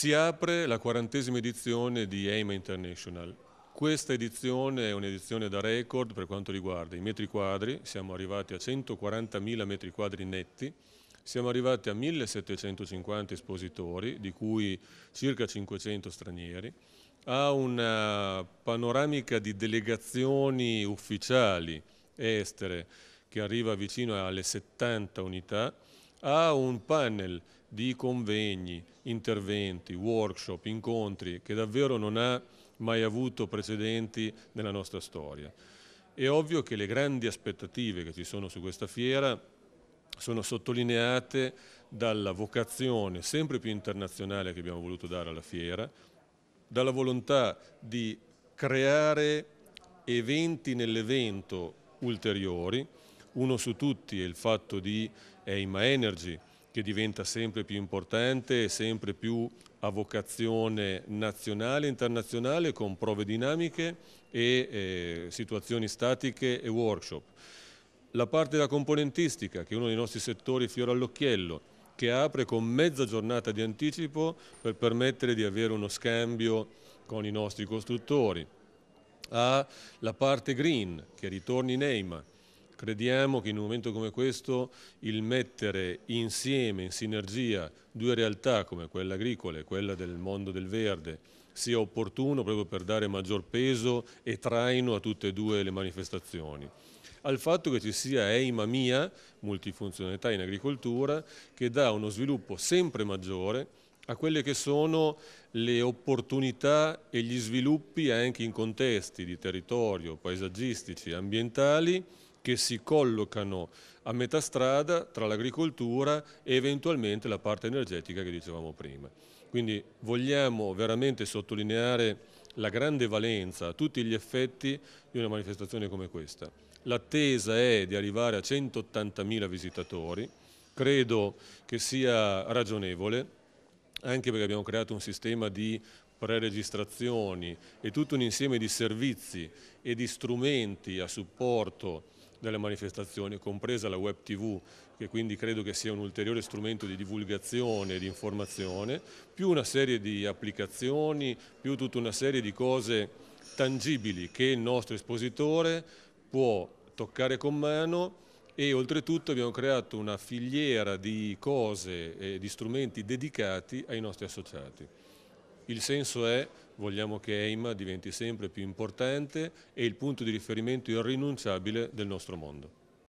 Si apre la quarantesima edizione di EIMA International. Questa edizione è un'edizione da record per quanto riguarda i metri quadri, siamo arrivati a 140.000 metri quadri netti, siamo arrivati a 1750 espositori, di cui circa 500 stranieri, a una panoramica di delegazioni ufficiali estere che arriva vicino alle 70 unità, ha un panel di convegni, interventi, workshop, incontri che davvero non ha mai avuto precedenti nella nostra storia. È ovvio che le grandi aspettative che ci sono su questa fiera sono sottolineate dalla vocazione sempre più internazionale che abbiamo voluto dare alla fiera, dalla volontà di creare eventi nell'evento ulteriori, uno su tutti è il fatto di EIMA Energy, che diventa sempre più importante e sempre più a vocazione nazionale e internazionale con prove dinamiche e eh, situazioni statiche e workshop. La parte della componentistica, che è uno dei nostri settori fiore all'occhiello, che apre con mezza giornata di anticipo per permettere di avere uno scambio con i nostri costruttori. Ha la parte green, che ritorna in EIMA, Crediamo che in un momento come questo il mettere insieme, in sinergia, due realtà come quella agricola e quella del mondo del verde sia opportuno proprio per dare maggior peso e traino a tutte e due le manifestazioni al fatto che ci sia EIMA Mia, multifunzionalità in agricoltura, che dà uno sviluppo sempre maggiore a quelle che sono le opportunità e gli sviluppi anche in contesti di territorio, paesaggistici, ambientali, che si collocano a metà strada tra l'agricoltura e eventualmente la parte energetica che dicevamo prima. Quindi vogliamo veramente sottolineare la grande valenza a tutti gli effetti di una manifestazione come questa. L'attesa è di arrivare a 180.000 visitatori, credo che sia ragionevole, anche perché abbiamo creato un sistema di preregistrazioni e tutto un insieme di servizi e di strumenti a supporto delle manifestazioni, compresa la web tv, che quindi credo che sia un ulteriore strumento di divulgazione e di informazione, più una serie di applicazioni, più tutta una serie di cose tangibili che il nostro espositore può toccare con mano e oltretutto abbiamo creato una filiera di cose e di strumenti dedicati ai nostri associati. Il senso è vogliamo che EIMA diventi sempre più importante e il punto di riferimento irrinunciabile del nostro mondo.